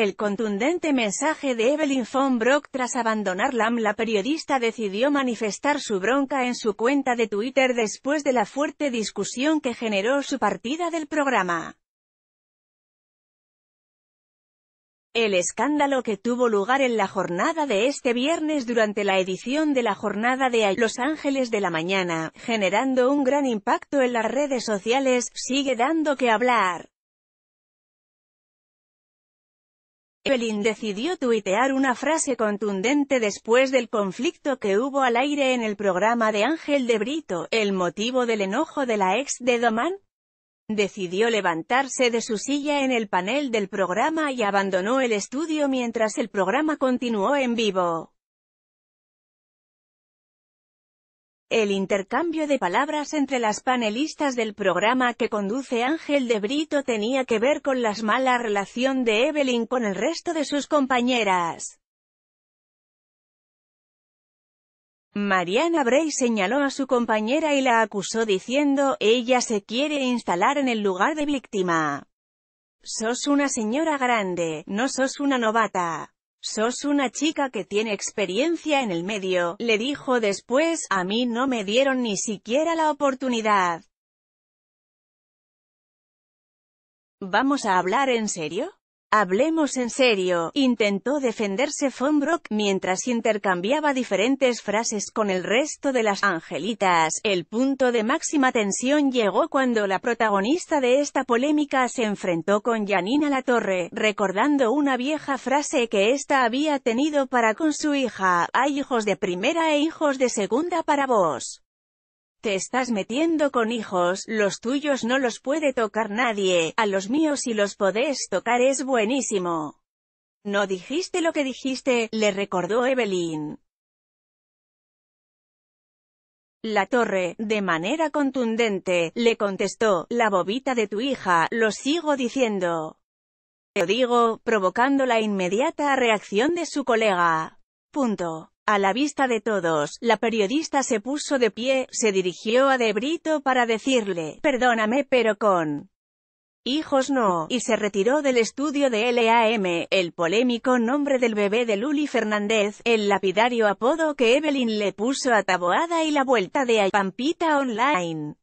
El contundente mensaje de Evelyn von Brock tras abandonar LAM la periodista decidió manifestar su bronca en su cuenta de Twitter después de la fuerte discusión que generó su partida del programa. El escándalo que tuvo lugar en la jornada de este viernes durante la edición de la jornada de Los Ángeles de la mañana, generando un gran impacto en las redes sociales, sigue dando que hablar. Evelyn decidió tuitear una frase contundente después del conflicto que hubo al aire en el programa de Ángel de Brito, el motivo del enojo de la ex de Domán. Decidió levantarse de su silla en el panel del programa y abandonó el estudio mientras el programa continuó en vivo. El intercambio de palabras entre las panelistas del programa que conduce Ángel de Brito tenía que ver con la mala relación de Evelyn con el resto de sus compañeras. Mariana Bray señaló a su compañera y la acusó diciendo, ella se quiere instalar en el lugar de víctima. Sos una señora grande, no sos una novata. Sos una chica que tiene experiencia en el medio, le dijo después, a mí no me dieron ni siquiera la oportunidad. ¿Vamos a hablar en serio? Hablemos en serio, intentó defenderse von mientras intercambiaba diferentes frases con el resto de las angelitas. El punto de máxima tensión llegó cuando la protagonista de esta polémica se enfrentó con Janina Latorre, recordando una vieja frase que ésta había tenido para con su hija, hay hijos de primera e hijos de segunda para vos. Te estás metiendo con hijos, los tuyos no los puede tocar nadie, a los míos si los podés tocar es buenísimo. No dijiste lo que dijiste, le recordó Evelyn. La torre, de manera contundente, le contestó, la bobita de tu hija, lo sigo diciendo. Te digo, provocando la inmediata reacción de su colega. Punto. A la vista de todos, la periodista se puso de pie, se dirigió a De Brito para decirle, perdóname pero con hijos no, y se retiró del estudio de LAM, el polémico nombre del bebé de Luli Fernández, el lapidario apodo que Evelyn le puso a Taboada y la vuelta de A Online.